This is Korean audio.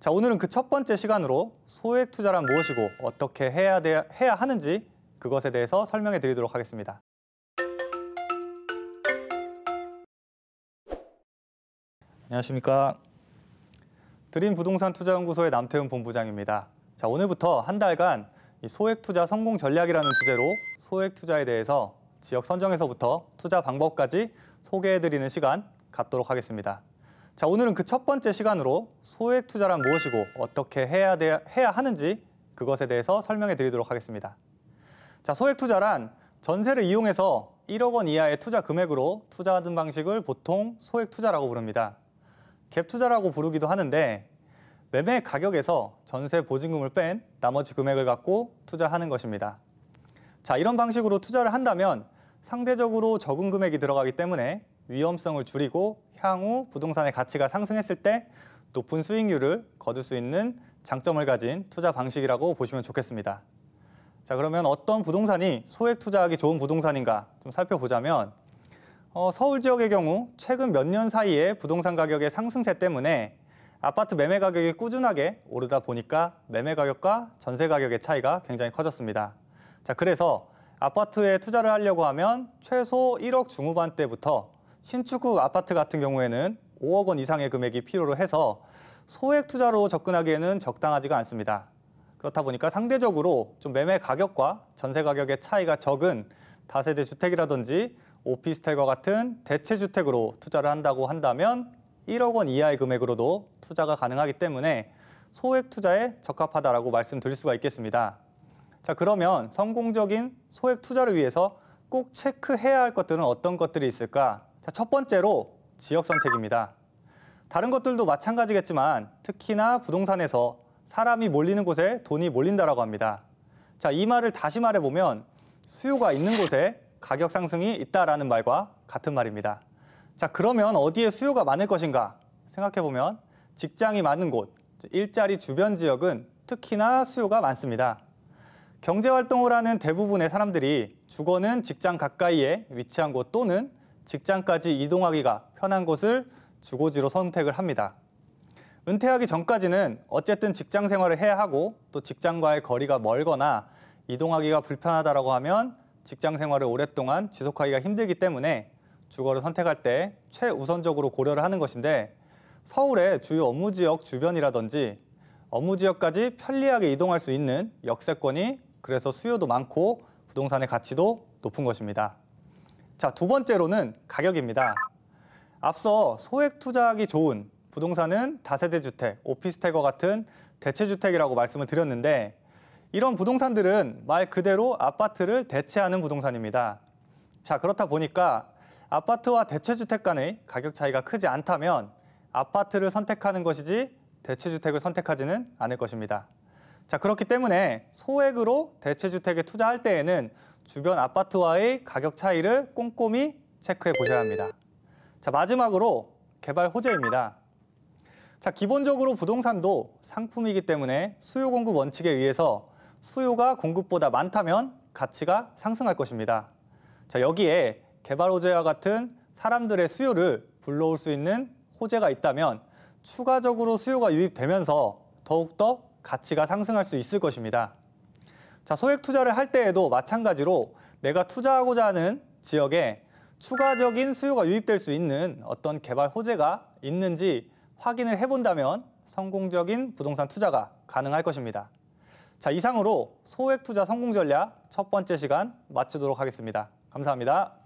자, 오늘은 그 첫 번째 시간으로 소액 투자란 무엇이고 어떻게 해야, 돼, 해야 하는지 그것에 대해서 설명해 드리도록 하겠습니다. 안녕하십니까. 드림 부동산 투자연구소의 남태훈 본부장입니다. 자, 오늘부터 한 달간 소액 투자 성공 전략이라는 주제로 소액 투자에 대해서 지역 선정에서부터 투자 방법까지 소개해 드리는 시간 갖도록 하겠습니다. 자, 오늘은 그 첫 번째 시간으로 소액 투자란 무엇이고 어떻게 해야, 돼, 해야 하는지 그것에 대해서 설명해 드리도록 하겠습니다. 자, 소액 투자란 전세를 이용해서 1억 원 이하의 투자 금액으로 투자하는 방식을 보통 소액 투자라고 부릅니다. 갭 투자라고 부르기도 하는데 매매 가격에서 전세 보증금을 뺀 나머지 금액을 갖고 투자하는 것입니다. 자, 이런 방식으로 투자를 한다면 상대적으로 적은 금액이 들어가기 때문에 위험성을 줄이고 향후 부동산의 가치가 상승했을 때 높은 수익률을 거둘 수 있는 장점을 가진 투자 방식이라고 보시면 좋겠습니다. 자 그러면 어떤 부동산이 소액 투자하기 좋은 부동산인가 좀 살펴보자면 어, 서울 지역의 경우 최근 몇 년 사이에 부동산 가격의 상승세 때문에 아파트 매매 가격이 꾸준하게 오르다 보니까 매매 가격과 전세 가격의 차이가 굉장히 커졌습니다. 자 그래서 아파트에 투자를 하려고 하면 최소 1억 중후반대부터 신축후 아파트 같은 경우에는 5억 원 이상의 금액이 필요로 해서 소액 투자로 접근하기에는 적당하지가 않습니다. 그렇다 보니까 상대적으로 좀 매매 가격과 전세 가격의 차이가 적은 다세대 주택이라든지 오피스텔과 같은 대체 주택으로 투자를 한다고 한다면 1억 원 이하의 금액으로도 투자가 가능하기 때문에 소액 투자에 적합하다라고 말씀드릴 수가 있겠습니다. 자, 그러면 성공적인 소액 투자를 위해서 꼭 체크해야 할 것들은 어떤 것들이 있을까? 첫 번째로 지역 선택입니다. 다른 것들도 마찬가지겠지만 특히나 부동산에서 사람이 몰리는 곳에 돈이 몰린다라고 합니다. 자, 이 말을 다시 말해보면 수요가 있는 곳에 가격 상승이 있다라는 말과 같은 말입니다. 자, 그러면 어디에 수요가 많을 것인가 생각해보면 직장이 많은 곳, 일자리 주변 지역은 특히나 수요가 많습니다. 경제활동을 하는 대부분의 사람들이 주거는 직장 가까이에 위치한 곳 또는 직장까지 이동하기가 편한 곳을 주거지로 선택을 합니다. 은퇴하기 전까지는 어쨌든 직장 생활을 해야 하고 또 직장과의 거리가 멀거나 이동하기가 불편하다라고 하면 직장 생활을 오랫동안 지속하기가 힘들기 때문에 주거를 선택할 때 최우선적으로 고려를 하는 것인데 서울의 주요 업무 지역 주변이라든지 업무 지역까지 편리하게 이동할 수 있는 역세권이 그래서 수요도 많고 부동산의 가치도 높은 것입니다. 자, 두 번째로는 가격입니다. 앞서 소액 투자하기 좋은 부동산은 다세대 주택, 오피스텔과 같은 대체 주택이라고 말씀을 드렸는데 이런 부동산들은 말 그대로 아파트를 대체하는 부동산입니다. 자, 그렇다 보니까 아파트와 대체 주택 간의 가격 차이가 크지 않다면 아파트를 선택하는 것이지 대체 주택을 선택하지는 않을 것입니다. 자 그렇기 때문에 소액으로 대체주택에 투자할 때에는 주변 아파트와의 가격 차이를 꼼꼼히 체크해 보셔야 합니다. 자 마지막으로 개발 호재입니다. 자 기본적으로 부동산도 상품이기 때문에 수요 공급 원칙에 의해서 수요가 공급보다 많다면 가치가 상승할 것입니다. 자 여기에 개발 호재와 같은 사람들의 수요를 불러올 수 있는 호재가 있다면 추가적으로 수요가 유입되면서 더욱더 가치가 상승할 수 있을 것입니다. 자, 소액 투자를 할 때에도 마찬가지로 내가 투자하고자 하는 지역에 추가적인 수요가 유입될 수 있는 어떤 개발 호재가 있는지 확인을 해본다면 성공적인 부동산 투자가 가능할 것입니다. 자, 이상으로 소액 투자 성공 전략 첫 번째 시간 마치도록 하겠습니다. 감사합니다.